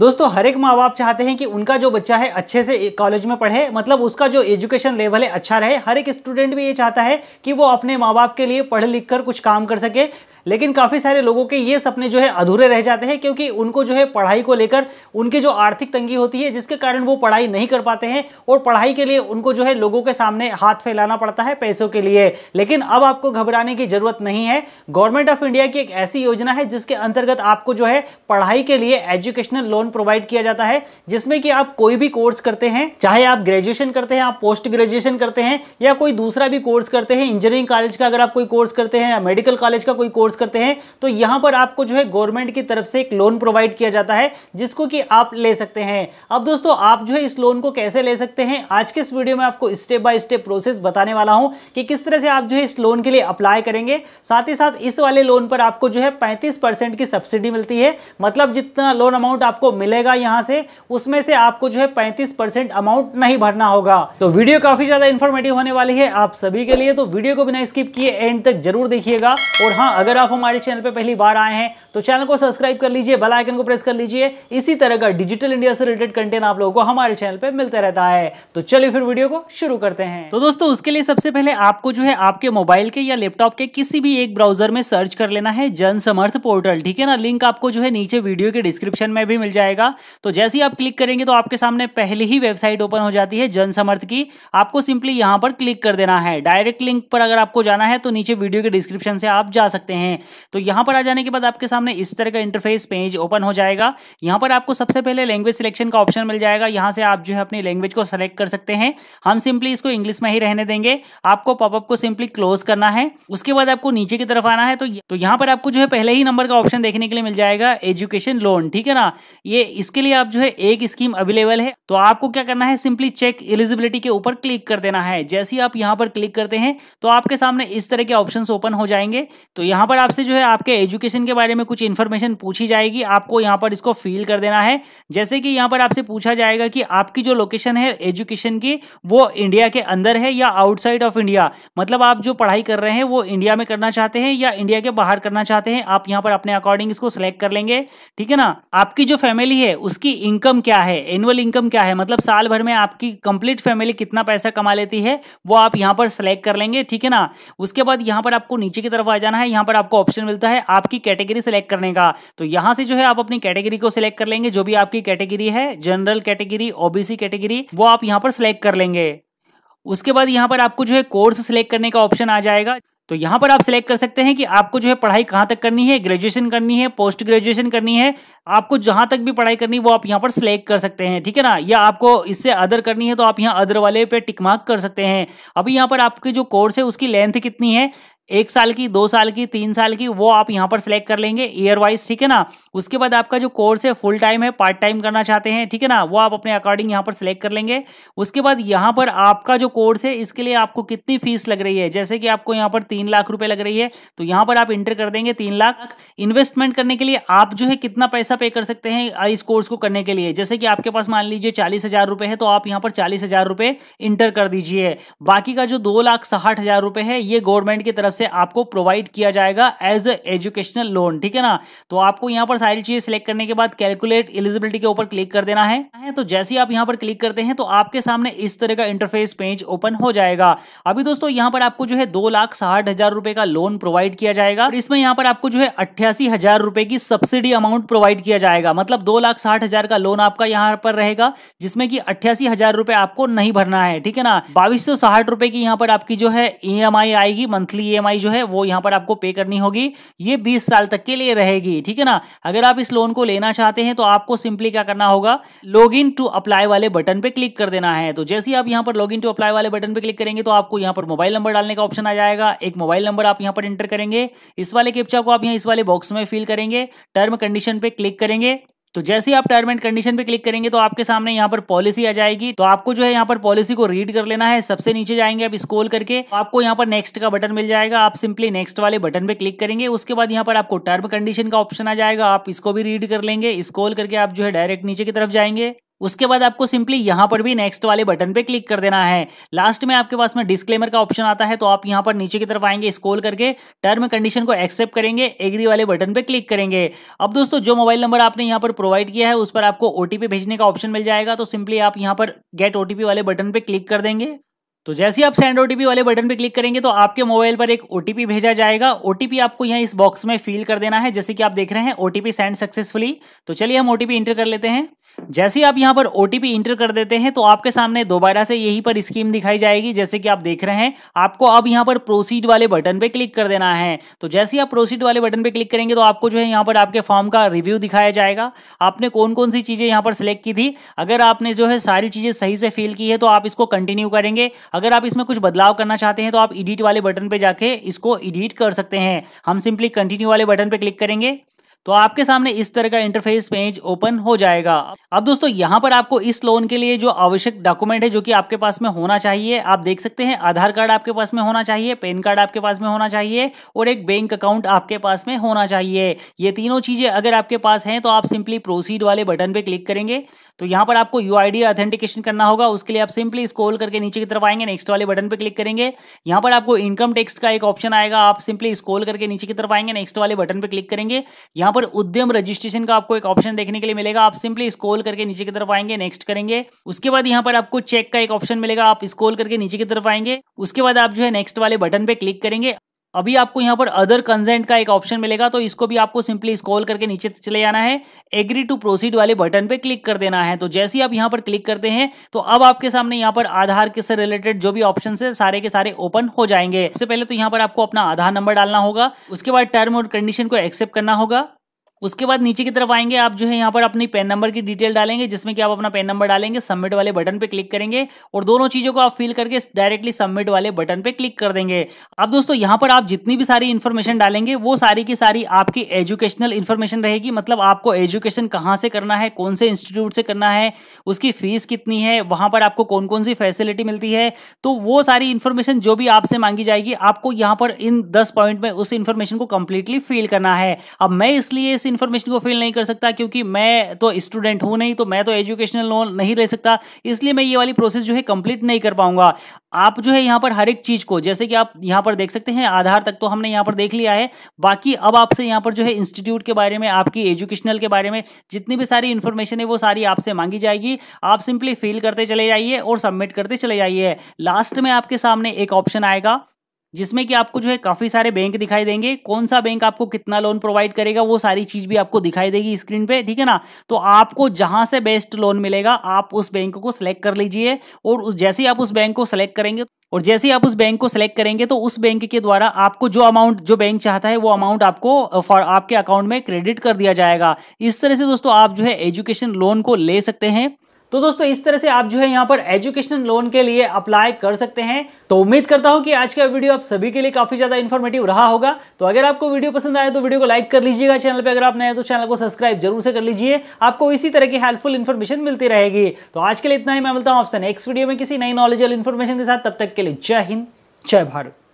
दोस्तों हर एक माँ बाप चाहते हैं कि उनका जो बच्चा है अच्छे से कॉलेज में पढ़े मतलब उसका जो एजुकेशन लेवल है अच्छा रहे हर एक स्टूडेंट भी ये चाहता है कि वो अपने माँ बाप के लिए पढ़ लिख कर कुछ काम कर सके लेकिन काफ़ी सारे लोगों के ये सपने जो है अधूरे रह जाते हैं क्योंकि उनको जो है पढ़ाई को लेकर उनके जो आर्थिक तंगी होती है जिसके कारण वो पढ़ाई नहीं कर पाते हैं और पढ़ाई के लिए उनको जो है लोगों के सामने हाथ फैलाना पड़ता है पैसों के लिए लेकिन अब आपको घबराने की ज़रूरत नहीं है गवर्नमेंट ऑफ इंडिया की एक ऐसी योजना है जिसके अंतर्गत आपको जो है पढ़ाई के लिए एजुकेशनल लोन प्रोवाइड किया जाता है जिसमें कि आप कोई भी कोर्स करते हैं चाहे आप ग्रेजुएशन करते हैं आप पोस्ट ग्रेजुएशन करते हैं या कोई दूसरा भी कोर्स करते हैं इंजीनियरिंग कॉलेज का अगर आप कोई कोर्स करते हैं या मेडिकल कॉलेज का कोई कोर्स करते हैं तो यहां पर आपको जो है गवर्नमेंट की तरफ से एक लोन प्रोवाइड किया जाता है जिसको कि आप ले सकते हैं अब दोस्तों आप जो है इस लोन को कैसे ले सकते हैं आज के इस वीडियो में आपको स्टेप बाय स्टेप प्रोसेस बताने वाला हूं कि किस तरह से आप जो है इस लोन के लिए अप्लाई करेंगे साथ ही साथ इस वाले लोन पर आपको जो है पैंतीस की सब्सिडी मिलती है मतलब जितना लोन अमाउंट आपको मिलेगा यहां से उसमें से आपको जो है पैंतीस अमाउंट नहीं भरना होगा तो वीडियो काफी ज्यादा इंफॉर्मेटिव होने वाली है आप सभी के लिए तो वीडियो को बिना स्किप किए एंड तक जरूर देखिएगा और हाँ अगर आप हमारे चैनल पर पहली बार आए हैं तो चैनल को सब्सक्राइब कर लीजिए बेल आइकन को प्रेस कर लीजिए इसी तरह का डिजिटल इंडिया से रिलेटेड कंटेंट आप लोगों को हमारे चैनल पर मिलता रहता है तो चलिए फिर वीडियो को शुरू करते हैं तो दोस्तों उसके लिए सबसे पहले आपको जो है आपके मोबाइल के या लैपटॉप के किसी भी एक ब्राउजर में सर्च कर लेना है जन समर्थ पोर्टल ठीक है ना लिंक आपको जो है नीचे वीडियो के डिस्क्रिप्शन में भी मिल जाएगा तो जैसे ही आप क्लिक करेंगे तो आपके सामने पहले ही वेबसाइट ओपन हो जाती है जन समर्थ की आपको सिंपली यहां पर क्लिक कर देना है डायरेक्ट लिंक पर अगर आपको जाना है तो नीचे वीडियो के डिस्क्रिप्शन से आप जा सकते हैं हैं तो यहां पर आ जाने के बाद आपके सामने इस तरह का इंटरफेस पेज ओपन हो जाएगा यहां पर आपको सबसे पहले लैंग्वेज सिलेक्शन का ऑप्शन मिल जाएगा यहां से आप जो है अपनी लैंग्वेज को सिलेक्ट कर सकते हैं हम सिंपली इसको इंग्लिश में ही रहने देंगे आपको पॉपअप को सिंपली क्लोज करना है उसके बाद आपको नीचे की तरफ आना है तो, तो यहां पर आपको जो है पहले ही नंबर का ऑप्शन देखने के लिए मिल जाएगा एजुकेशन लोन ठीक है ना ये इसके लिए आप जो है एक स्कीम अवेलेबल है तो आपको क्या करना है सिंपली चेक एलिजिबिलिटी के ऊपर क्लिक कर देना है जैसे ही आप यहां पर क्लिक करते हैं तो आपके सामने इस तरह के ऑप्शंस ओपन हो जाएंगे तो यहां पर पर आपसे जो है आपके एजुकेशन के बारे में कुछ इन्फॉर्मेशन पूछी जाएगी आपको यहाँ पर इसको फिल कर देना है जैसे कि यहाँ पर आपसे पूछा जाएगा कि आपकी जो लोकेशन है एजुकेशन की वो इंडिया के अंदर है या आउटसाइड ऑफ इंडिया मतलब आप जो पढ़ाई कर रहे हैं वो इंडिया में करना चाहते हैं या इंडिया के बाहर करना चाहते हैं आप यहाँ पर अपने अकॉर्डिंग इसको सिलेक्ट कर लेंगे ठीक है ना आपकी जो फैमिली है उसकी इनकम क्या है एनुअल इनकम क्या है मतलब साल भर में आपकी कंप्लीट फैमिली कितना पैसा कमा लेती है वो आप यहाँ पर सिलेक्ट कर लेंगे ठीक है ना उसके बाद यहाँ पर आपको नीचे की तरफ आ जाना है यहाँ पर आप आपको ऑप्शन मिलता है आपकी कैटेगरी सेलेक्ट करने का तो यहां से जो है आप अपनी कैटेगरी को सिलेक्ट कर लेंगे जो भी आपकी कैटेगरी है जनरल कैटेगरी ओबीसी कैटेगरी वो आप यहां पर सिलेक्ट कर लेंगे उसके बाद यहाँ पर आपको जो है कोर्स सिलेक्ट करने का ऑप्शन आ जाएगा तो यहाँ पर आप सिलेक्ट कर सकते हैं कि आपको जो है पढ़ाई कहाँ तक करनी है ग्रेजुएशन करनी है पोस्ट ग्रेजुएशन करनी है आपको जहां तक भी पढ़ाई करनी है वो आप यहाँ पर सिलेक्ट कर सकते हैं ठीक है ना या आपको इससे अदर करनी है तो आप यहाँ अदर वाले पे टिक मार्क कर सकते हैं अभी यहाँ पर आपके जो कोर्स है उसकी लेंथ कितनी है एक साल की दो साल की तीन साल की वो आप यहाँ पर सिलेक्ट कर लेंगे ईयर वाइज ठीक है ना उसके बाद आपका जो कोर्स है फुल टाइम है पार्ट टाइम करना चाहते हैं ठीक है ना वो आप अपने अकॉर्डिंग यहाँ पर सिलेक्ट कर लेंगे उसके बाद यहाँ पर आपका जो कोर्स है इसके लिए आपको कितनी फीस लग रही है जैसे कि आपको यहाँ पर तीन लाख रुपए लग रही है तो यहाँ पर आप इंटर कर देंगे तीन लाख इन्वेस्टमेंट करने के लिए आप जो है कितना पैसा पे कर सकते हैं इस कोर्स को करने के लिए जैसे कि आपके पास मान लीजिए चालीस हजार रुपए है तो आप यहाँ पर चालीस हजार रुपए इंटर कर दीजिए बाकी का जो दो लाख साठ हजार रुपए है ये गवर्नमेंट की तरफ से आपको प्रोवाइड किया जाएगा एज एजुकेशनल लोन ठीक है ना तो आपको यहाँ पर सारी चीजें सिलेक्ट करने के बाद कैलकुलेट एलिजिबिलिटी के ऊपर क्लिक कर देना है तो जैसे ही आप यहाँ पर क्लिक करते हैं तो आपके सामने इस तरह का इंटरफेस पेज ओपन हो जाएगा अभी दोस्तों यहाँ पर आपको जो है दो लाख साठ हजार रुपए का लोन प्रोवाइड किया जाएगा इसमें यहाँ पर आपको जो है अट्ठासी हजार रुपए की सब्सिडी अमाउंट प्रोवाइड किया जाएगा मतलब दो लाख साठ हजार का लोन आपका यहाँ पर रहेगा जिसमें कि अट्ठासी हजार रुपए आपको नहीं भरना है ठीक है ना बाईस सौ साठ रुपए की यहाँ पर आपकी जो है ई e आएगी मंथली ई e ई जो है वो यहाँ पर आपको पे करनी होगी ये बीस साल तक के लिए रहेगी ठीक है ना अगर आप इस लोन को लेना चाहते हैं तो आपको सिंपली क्या करना होगा लॉग इन टू अप्लाई वाले बटन पे क्लिक कर देना है तो जैसे ही आप यहाँ पर लॉग इन टू अप्लाई वाले बटन पे क्लिक करेंगे तो आपको यहाँ पर मोबाइल नंबर डालने का ऑप्शन आ जाएगा एक मोबाइल नंबर आप यहाँ पर इंटर करेंगे इस वाले कैप्चा को आप यहाँ इस वाले बॉक्स में फिल करेंगे टर्म कंडीशन पर क्लिक करेंगे तो जैसे ही आप टर्म एंड कंडीशन पे क्लिक करेंगे तो आपके सामने यहाँ पर पॉलिसी आ जाएगी तो आपको जो है यहाँ पर पॉलिसी को रीड कर लेना है सबसे नीचे जाएंगे आप स्कोल करके तो आपको यहाँ पर नेक्स्ट का बटन मिल जाएगा आप सिंपली नेक्स्ट वाले बटन पे क्लिक करेंगे उसके बाद यहाँ पर आपको टर्म कंडीशन का ऑप्शन आ जाएगा आप इसको भी रीड कर लेंगे स्कोल करके आप जो है डायरेक्ट नीचे की तरफ जाएंगे उसके बाद आपको सिंपली यहां पर भी नेक्स्ट वाले बटन पे क्लिक कर देना है लास्ट में आपके पास में डिस्क्लेमर का ऑप्शन आता है तो आप यहां पर नीचे की तरफ आएंगे स्कोल करके टर्म कंडीशन को एक्सेप्ट करेंगे एग्री वाले बटन पे क्लिक करेंगे अब दोस्तों जो मोबाइल नंबर आपने यहां पर प्रोवाइड किया है उस पर आपको ओटीपी भेजने का ऑप्शन मिल जाएगा तो सिंपली आप यहां पर गेट ओटीपी वाले बटन पर क्लिक कर देंगे तो जैसे ही आप सेंड ओटीपी वाले बटन पे क्लिक करेंगे तो आपके मोबाइल पर एक ओटीपी भेजा जाएगा ओटीपी आपको यहाँ इस बॉक्स में फिल कर देना है जैसे कि आप देख रहे हैं ओटीपी सेंड सक्सेसफुली तो चलिए हम ओटीपी इंटर कर लेते हैं जैसे ही आप यहाँ पर ओ इंटर कर देते हैं तो आपके सामने दोबारा से यही पर स्कीम दिखाई जाएगी जैसे कि आप देख रहे हैं आपको अब यहां पर प्रोसीड वाले बटन पे क्लिक कर देना है तो जैसे ही आप प्रोसीड वाले बटन पे क्लिक करेंगे तो आपको जो है यहां पर आपके फॉर्म का रिव्यू दिखाया जाएगा आपने कौन कौन सी चीज़ें यहाँ पर सिलेक्ट की थी अगर आपने जो है सारी चीज़ें सही से फिल की है तो आप इसको कंटिन्यू करेंगे अगर आप इसमें कुछ बदलाव करना चाहते हैं तो आप इडिट वाले बटन पर जाके इसको इडिट कर सकते हैं हम सिंपली कंटिन्यू वाले बटन पर क्लिक करेंगे तो आपके सामने इस तरह का इंटरफेस पेज ओपन हो जाएगा अब दोस्तों यहाँ पर आपको इस लोन के लिए जो आवश्यक डॉक्यूमेंट है जो कि आपके पास में होना चाहिए आप देख सकते हैं आधार कार्ड आपके पास में होना चाहिए पैन कार्ड आपके पास में होना चाहिए और एक बैंक अकाउंट आपके पास में होना चाहिए ये तीनों चीजें अगर आपके पास हैं तो आप सिंपली प्रोसीड वाले बटन पर क्लिक करेंगे तो यहाँ पर आपको यू ऑथेंटिकेशन करना होगा उसके लिए आप सिंपली स्कोल करके नीचे की तरफ आएंगे नेक्स्ट वाले बटन पर क्लिक करेंगे यहाँ पर आपको इनकम टैक्स का एक ऑप्शन आएगा आप सिंपली स्कोल करके नीचे की तरफ आएंगे नेक्स्ट वाले बटन पर क्लिक करेंगे यहाँ यहाँ पर उद्यम रजिस्ट्रेशन का आपको एक ऑप्शन देखने के लिए मिलेगा आप सिंपली स्कोल करके नीचे की तरफ आएंगे नेक्स्ट करेंगे उसके बाद यहाँ पर आपको चेक का एक ऑप्शन मिलेगा आप स्कोल करके नीचे की तरफ आएंगे उसके बाद आप जो है नेक्स्ट वाले बटन पे क्लिक करेंगे अभी आपको यहाँ पर अदर कंसेंट का एक ऑप्शन मिलेगा तो इसको भी आपको सिंपली स्कॉल करके नीचे चले जाना है एग्री टू प्रोसीड वाले बटन पे क्लिक कर देना है तो जैसे ही आप यहाँ पर क्लिक करते हैं तो अब आपके सामने यहाँ पर आधार के से रिलेटेड जो भी ऑप्शन है सारे के सारे ओपन हो जाएंगे सबसे पहले तो यहाँ पर आपको अपना आधार नंबर डालना होगा उसके बाद टर्म और कंडीशन को एक्सेप्ट करना होगा उसके बाद नीचे की तरफ आएंगे आप जो है यहाँ पर अपनी पेन नंबर की डिटेल डालेंगे जिसमें कि आप अपना पेन नंबर डालेंगे सबमिट वाले बटन पे क्लिक करेंगे और दोनों चीज़ों को आप फिल करके डायरेक्टली सबमिट वाले बटन पे क्लिक कर देंगे अब दोस्तों यहाँ पर आप जितनी भी सारी इन्फॉर्मेशन डालेंगे वो सारी की सारी आपकी एजुकेशनल इन्फॉर्मेशन रहेगी मतलब आपको एजुकेशन कहाँ से करना है कौन से इंस्टीट्यूट से करना है उसकी फीस कितनी है वहाँ पर आपको कौन कौन सी फैसिलिटी मिलती है तो वो सारी इन्फॉर्मेशन जो भी आपसे मांगी जाएगी आपको यहाँ पर इन दस पॉइंट में उस इन्फॉर्मेशन को कम्प्लीटली फिल करना है अब मैं इसलिए इस इन्फॉर्मेशन को फिल नहीं कर सकता क्योंकि मैं तो स्टूडेंट हूँ नहीं तो मैं तो एजुकेशनल लोन नहीं ले सकता इसलिए मैं ये वाली प्रोसेस जो है कंप्लीट नहीं कर पाऊंगा आप जो है यहाँ पर हर एक चीज को जैसे कि आप यहाँ पर देख सकते हैं आधार तक तो हमने यहाँ पर देख लिया है बाकी अब आपसे यहाँ पर जो है इंस्टीट्यूट के बारे में आपकी एजुकेशनल के बारे में जितनी भी सारी इन्फॉर्मेशन है वो सारी आपसे मांगी जाएगी आप सिंपली फिल करते चले जाइए और सबमिट करते चले जाइए लास्ट में आपके सामने एक ऑप्शन आएगा जिसमें कि आपको जो है काफ़ी सारे बैंक दिखाई देंगे कौन सा बैंक आपको कितना लोन प्रोवाइड करेगा वो सारी चीज़ भी आपको दिखाई देगी स्क्रीन पे ठीक है ना तो आपको जहां से बेस्ट लोन मिलेगा आप उस बैंक को सिलेक्ट कर लीजिए और उस जैसे ही आप उस बैंक को सिलेक्ट करेंगे और जैसे ही आप उस बैंक को सिलेक्ट करेंगे तो उस बैंक के द्वारा आपको जो अमाउंट जो बैंक चाहता है वो अमाउंट आपको फॉर आपके अकाउंट में क्रेडिट कर दिया जाएगा इस तरह से दोस्तों आप जो है एजुकेशन लोन को ले सकते हैं तो दोस्तों इस तरह से आप जो है यहाँ पर एजुकेशन लोन के लिए अप्लाई कर सकते हैं तो उम्मीद करता हूँ कि आज का वीडियो आप सभी के लिए काफी ज्यादा इन्फॉर्मेटिव रहा होगा तो अगर आपको वीडियो पसंद आया तो वीडियो को लाइक कर लीजिएगा चैनल पर अगर आप नए तो चैनल को सब्सक्राइब जरूर से कर लीजिए आपको इसी तरह की हेल्पफुल इन्फॉर्मेशन मिलती रहेगी तो आज के लिए इतना ही मैं मिलता हूँ आपसे नेक्स्ट वीडियो में किसी नई नॉलेज और इन्फॉर्मेशन के साथ तब तक के लिए जय हिंद जय भारत